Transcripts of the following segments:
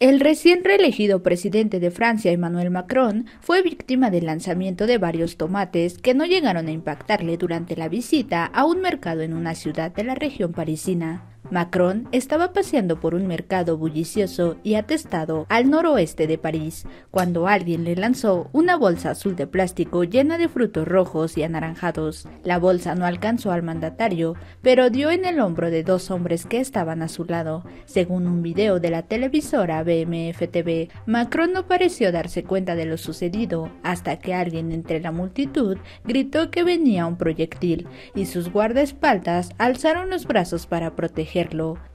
El recién reelegido presidente de Francia, Emmanuel Macron, fue víctima del lanzamiento de varios tomates que no llegaron a impactarle durante la visita a un mercado en una ciudad de la región parisina. Macron estaba paseando por un mercado bullicioso y atestado al noroeste de París, cuando alguien le lanzó una bolsa azul de plástico llena de frutos rojos y anaranjados. La bolsa no alcanzó al mandatario, pero dio en el hombro de dos hombres que estaban a su lado. Según un video de la televisora BMF TV, Macron no pareció darse cuenta de lo sucedido hasta que alguien entre la multitud gritó que venía un proyectil, y sus guardaespaldas alzaron los brazos para proteger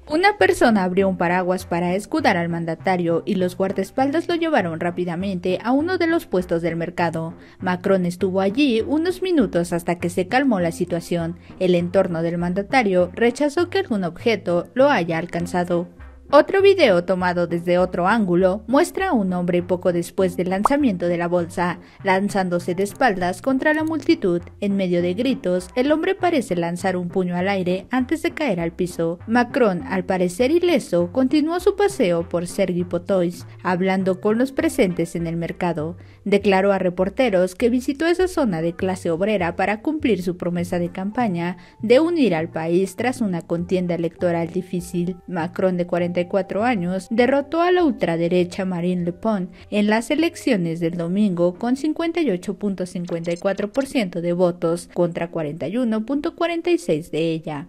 una persona abrió un paraguas para escudar al mandatario y los guardaespaldas lo llevaron rápidamente a uno de los puestos del mercado. Macron estuvo allí unos minutos hasta que se calmó la situación. El entorno del mandatario rechazó que algún objeto lo haya alcanzado. Otro video tomado desde otro ángulo muestra a un hombre poco después del lanzamiento de la bolsa, lanzándose de espaldas contra la multitud. En medio de gritos, el hombre parece lanzar un puño al aire antes de caer al piso. Macron, al parecer ileso, continuó su paseo por Sergi Potois, hablando con los presentes en el mercado. Declaró a reporteros que visitó esa zona de clase obrera para cumplir su promesa de campaña de unir al país tras una contienda electoral difícil. Macron de 40 años, derrotó a la ultraderecha Marine Le Pen en las elecciones del domingo con 58.54% de votos contra 41.46 de ella.